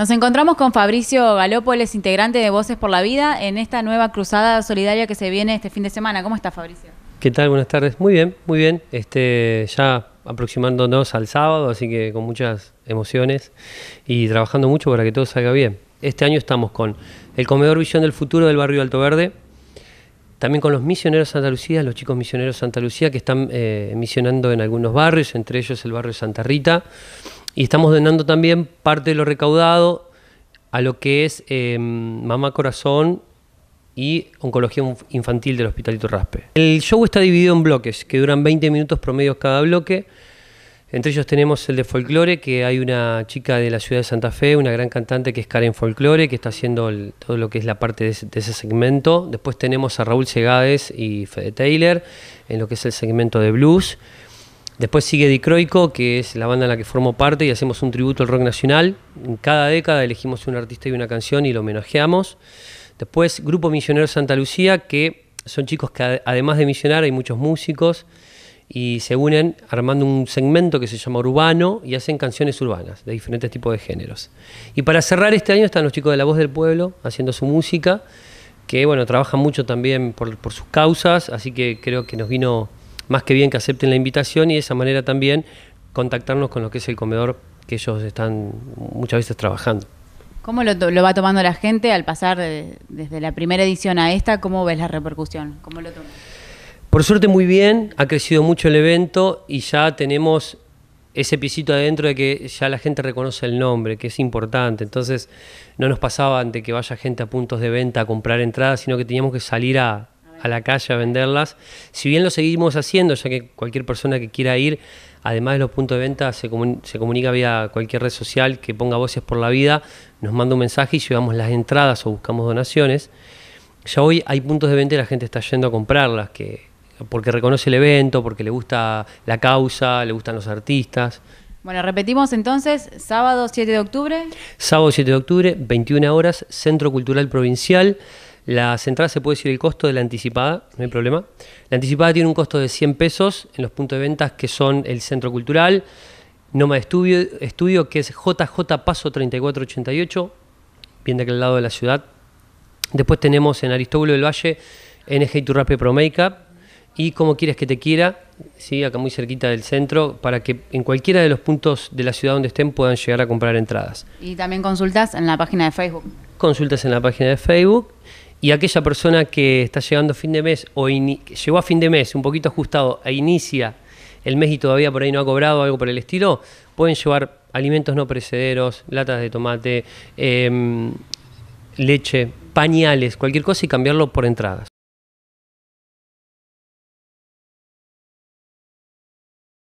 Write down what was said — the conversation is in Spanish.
Nos encontramos con Fabricio Galópoles, integrante de Voces por la Vida, en esta nueva cruzada solidaria que se viene este fin de semana. ¿Cómo está Fabricio? ¿Qué tal? Buenas tardes. Muy bien, muy bien. Este, ya aproximándonos al sábado, así que con muchas emociones y trabajando mucho para que todo salga bien. Este año estamos con el Comedor Visión del Futuro del Barrio Alto Verde, también con los misioneros Santa Lucía, los chicos misioneros Santa Lucía que están eh, misionando en algunos barrios, entre ellos el barrio Santa Rita. Y estamos donando también parte de lo recaudado a lo que es eh, Mamá Corazón y Oncología Infantil del Hospitalito Raspe. El show está dividido en bloques, que duran 20 minutos promedios cada bloque. Entre ellos tenemos el de folclore, que hay una chica de la ciudad de Santa Fe, una gran cantante que es Karen Folklore que está haciendo todo lo que es la parte de ese, de ese segmento. Después tenemos a Raúl Segades y Fede Taylor en lo que es el segmento de blues. Después sigue Dicroico, que es la banda en la que formo parte y hacemos un tributo al rock nacional. En cada década elegimos un artista y una canción y lo homenajeamos. Después Grupo Misionero Santa Lucía, que son chicos que además de misionar hay muchos músicos y se unen armando un segmento que se llama Urbano y hacen canciones urbanas de diferentes tipos de géneros. Y para cerrar este año están los chicos de La Voz del Pueblo haciendo su música, que bueno, trabajan mucho también por sus causas, así que creo que nos vino más que bien que acepten la invitación y de esa manera también contactarnos con lo que es el comedor que ellos están muchas veces trabajando. ¿Cómo lo, va tomando la gente al pasar desde la primera edición a esta? ¿Cómo ves la repercusión? ¿Cómo lo tomas? Por suerte muy bien, ha crecido mucho el evento y ya tenemos ese pisito adentro de que ya la gente reconoce el nombre, que es importante. Entonces no nos pasaba ante que vaya gente a puntos de venta a comprar entradas, sino que teníamos que salir a, a la calle a venderlas. Si bien lo seguimos haciendo, ya que cualquier persona que quiera ir, además de los puntos de venta, se, comunica vía cualquier red social que ponga Voces por la Vida, nos manda un mensaje y llevamos las entradas o buscamos donaciones. Ya hoy hay puntos de venta y la gente está yendo a comprarlas, que, porque reconoce el evento, porque le gusta la causa, le gustan los artistas. Bueno, repetimos entonces, sábado 7 de octubre. Sábado 7 de octubre, 21 horas, Centro Cultural Provincial. Las entradas se puede decir el costo de la anticipada, no hay problema. La anticipada tiene un costo de 100 pesos en los puntos de ventas que son el Centro Cultural, Noma Estudio, Estudio que es JJ Paso 3488, bien de aquel lado de la ciudad. Después tenemos en Aristóbulo del Valle, NG Turrape Pro Makeup y Como Quieres que Te Quiera, ¿sí? acá muy cerquita del centro, para que en cualquiera de los puntos de la ciudad donde estén puedan llegar a comprar entradas. Y también consultas en la página de Facebook. Consultas en la página de Facebook y aquella persona que está llegando a fin de mes o llegó a fin de mes un poquito ajustado e inicia el mes y todavía por ahí no ha cobrado algo por el estilo, pueden llevar alimentos no precederos, latas de tomate, em, leche, pañales, cualquier cosa y cambiarlo por entradas.